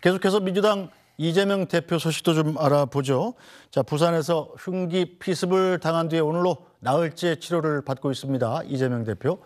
계속해서 민주당 이재명 대표 소식도 좀 알아보죠. 자, 부산에서 흉기 피습을 당한 뒤에 오늘로 나흘째 치료를 받고 있습니다. 이재명 대표.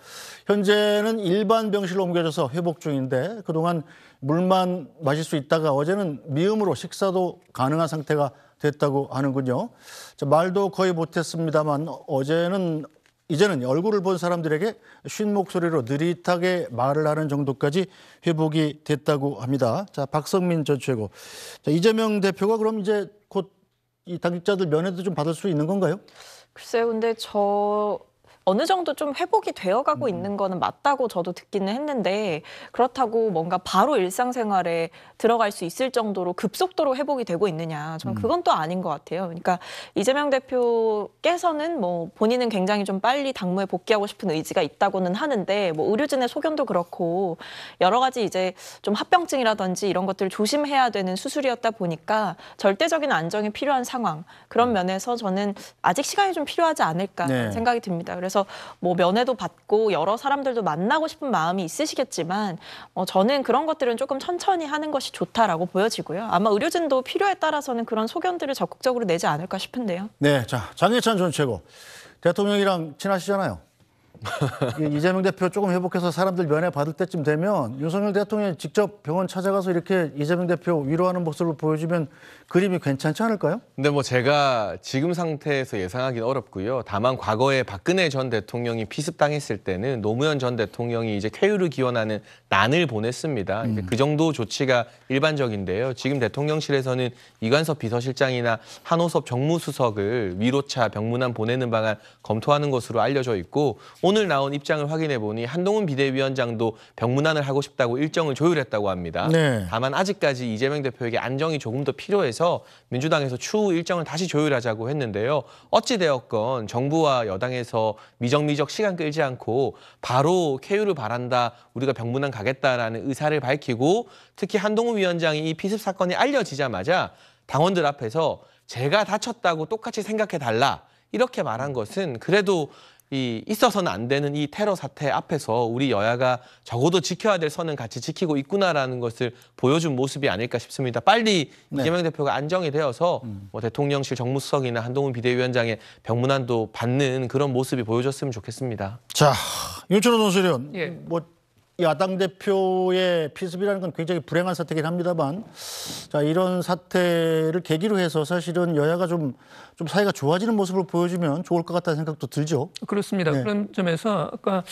현재는 일반 병실로 옮겨져서 회복 중인데 그동안 물만 마실 수 있다가 어제는 미음으로 식사도 가능한 상태가 됐다고 하는군요. 자, 말도 거의 못했습니다만 어제는 이제는 얼굴을 본 사람들에게 쉰 목소리로 느릿하게 말을 하는 정도까지 회복이 됐다고 합니다. 자, 박성민 전 최고. 자, 이재명 대표가 그럼 이제 곧 이 당직자들 면회도 좀 받을 수 있는 건가요? 글쎄요, 근데 저 어느 정도 좀 회복이 되어가고 음. 있는 거는 맞다고 저도 듣기는 했는데 그렇다고 뭔가 바로 일상생활에 들어갈 수 있을 정도로 급속도로 회복이 되고 있느냐 저는 음. 그건 또 아닌 것 같아요. 그러니까 이재명 대표께서는 뭐 본인은 굉장히 좀 빨리 당무에 복귀하고 싶은 의지가 있다고는 하는데 뭐 의료진의 소견도 그렇고 여러 가지 이제 좀 합병증이라든지 이런 것들을 조심해야 되는 수술이었다 보니까 절대적인 안정이 필요한 상황 그런 음. 면에서 저는 아직 시간이 좀 필요하지 않을까 네. 생각이 듭니다. 그래서 그래서 뭐 면회도 받고 여러 사람들도 만나고 싶은 마음이 있으시겠지만 어, 저는 그런 것들은 조금 천천히 하는 것이 좋다라고 보여지고요. 아마 의료진도 필요에 따라서는 그런 소견들을 적극적으로 내지 않을까 싶은데요. 네, 자 장해찬 전 최고 대통령이랑 친하시잖아요. 이재명 대표 조금 회복해서 사람들 면회 받을 때쯤 되면 윤석열 대통령이 직접 병원 찾아가서 이렇게 이재명 대표 위로하는 모습을 보여주면 그림이 괜찮지 않을까요? 근데 뭐 제가 지금 상태에서 예상하기는 어렵고요. 다만 과거에 박근혜 전 대통령이 피습당했을 때는 노무현 전 대통령이 이제 쾌유를 기원하는 난을 보냈습니다. 음. 그 정도 조치가 일반적인데요. 지금 대통령실에서는 이관섭 비서실장이나 한호섭 정무수석을 위로차 병문안 보내는 방안 검토하는 것으로 알려져 있고 오늘 오늘 나온 입장을 확인해 보니 한동훈 비대위원장도 병문안을 하고 싶다고 일정을 조율했다고 합니다. 네. 다만 아직까지 이재명 대표에게 안정이 조금 더 필요해서 민주당에서 추후 일정을 다시 조율하자고 했는데요. 어찌되었건 정부와 여당에서 미적미적 시간 끌지 않고 바로 쾌유를 바란다, 우리가 병문안 가겠다라는 의사를 밝히고 특히 한동훈 위원장이 이 피습 사건이 알려지자마자 당원들 앞에서 제가 다쳤다고 똑같이 생각해달라 이렇게 말한 것은 그래도 이 있어서는 안 되는 이 테러 사태 앞에서 우리 여야가 적어도 지켜야 될 선은 같이 지키고 있구나라는 것을 보여준 모습이 아닐까 싶습니다. 빨리 네. 이재명 대표가 안정이 되어서 음. 뭐 대통령실 정무수석이나 한동훈 비대위원장의 병문안도 받는 그런 모습이 보여줬으면 좋겠습니다. 자, 윤철호 선수는 예. 뭐 야당 대표의 피습이라는 건 굉장히 불행한 사태긴 합니다만 자 이런 사태를 계기로 해서 사실은 여야가 좀, 좀 사이가 좋아지는 모습을 보여주면 좋을 것 같다는 생각도 들죠. 그렇습니다. 네. 그런 점에서 아까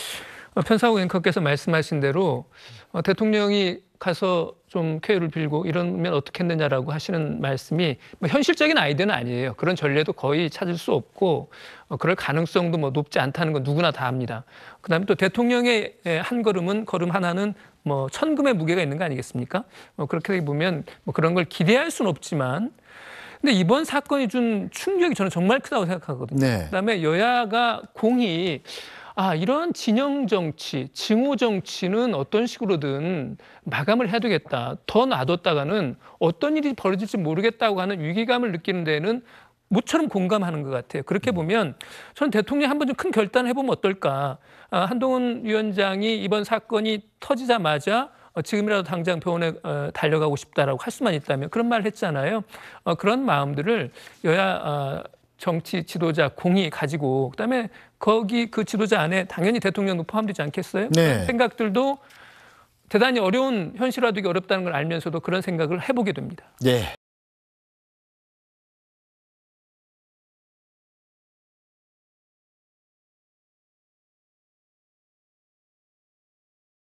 어, 편사호 앵커께서 말씀하신 대로 어, 대통령이 가서 좀 쾌유를 빌고 이러면 어떻게 했느냐라고 하시는 말씀이 뭐 현실적인 아이디어는 아니에요. 그런 전례도 거의 찾을 수 없고 어, 그럴 가능성도 뭐 높지 않다는 건 누구나 다 압니다. 그다음에 또 대통령의 한 걸음은 걸음 하나는 뭐 천금의 무게가 있는 거 아니겠습니까? 뭐 그렇게 보면 뭐 그런 걸 기대할 수는 없지만 근데 이번 사건이 준 충격이 저는 정말 크다고 생각하거든요. 네. 그다음에 여야가 공이 아, 이런 진영 정치, 증오 정치는 어떤 식으로든 마감을 해야 되겠다. 더 놔뒀다가는 어떤 일이 벌어질지 모르겠다고 하는 위기감을 느끼는 데는 모처럼 공감하는 것 같아요. 그렇게 음. 보면 저는 대통령이 한 번 좀 큰 결단을 해보면 어떨까. 아, 한동훈 위원장이 이번 사건이 터지자마자 어, 지금이라도 당장 병원에 어, 달려가고 싶다라고 할 수만 있다면 그런 말을 했잖아요. 어, 그런 마음들을 여야 어, 정치 지도자 공이 가지고 그다음에 거기 그 지도자 안에 당연히 대통령도 포함되지 않겠어요? 네. 생각들도 대단히 어려운 현실화되기 어렵다는 걸 알면서도 그런 생각을 해보게 됩니다. 네.